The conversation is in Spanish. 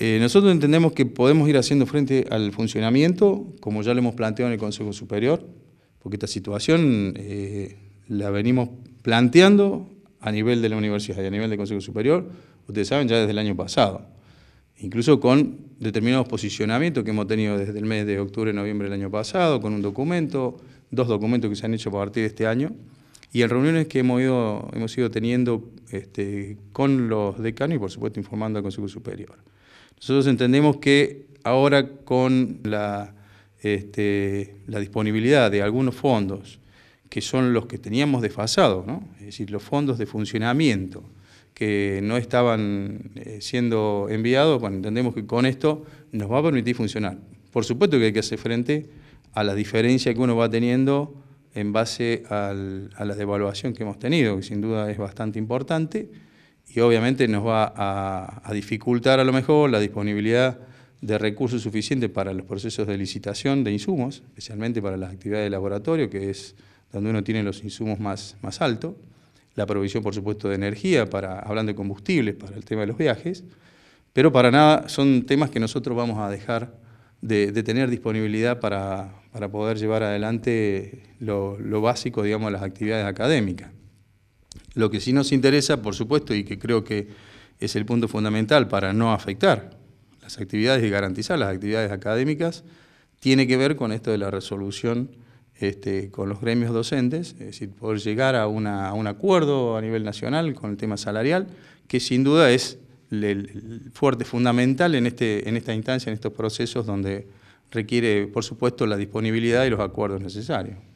Eh, nosotros entendemos que podemos ir haciendo frente al funcionamiento, como ya lo hemos planteado en el Consejo Superior, porque esta situación eh, la venimos planteando a nivel de la universidad y a nivel del Consejo Superior, ustedes saben, ya desde el año pasado, incluso con determinados posicionamientos que hemos tenido desde el mes de octubre, noviembre del año pasado, con un documento, dos documentos que se han hecho a partir de este año, y en reuniones que hemos ido, hemos ido teniendo este, con los decanos y por supuesto informando al Consejo Superior. Nosotros entendemos que ahora con la, este, la disponibilidad de algunos fondos, que son los que teníamos desfasados, es decir, los fondos de funcionamiento que no estaban eh, siendo enviados, entendemos que con esto nos va a permitir funcionar. Por supuesto que hay que hacer frente a la diferencia que uno va teniendo en base a la devaluación que hemos tenido, que sin duda es bastante importante y obviamente nos va a, dificultar a lo mejor la disponibilidad de recursos suficientes para los procesos de licitación de insumos, especialmente para las actividades de laboratorio, que es donde uno tiene los insumos más, más altos, la provisión, por supuesto, de energía, para, hablando de combustibles, para el tema de los viajes, pero para nada son temas que nosotros vamos a dejar de, tener disponibilidad para, poder llevar adelante lo, básico, digamos, las actividades académicas. Lo que sí nos interesa, por supuesto, y que creo que es el punto fundamental para no afectar las actividades y garantizar las actividades académicas, tiene que ver con esto de la resolución este, con los gremios docentes, es decir, poder llegar a, a un acuerdo a nivel nacional con el tema salarial, que sin duda es el fuerte fundamental en, este, en esta instancia, en estos procesos donde requiere, por supuesto, la disponibilidad y los acuerdos necesarios.